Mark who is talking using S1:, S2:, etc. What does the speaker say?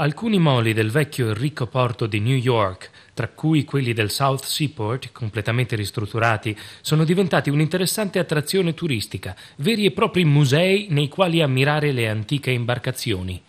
S1: Alcuni moli del vecchio e ricco porto di New York, tra cui quelli del South Seaport, completamente ristrutturati, sono diventati un'interessante attrazione turistica, veri e propri musei nei quali ammirare le antiche imbarcazioni.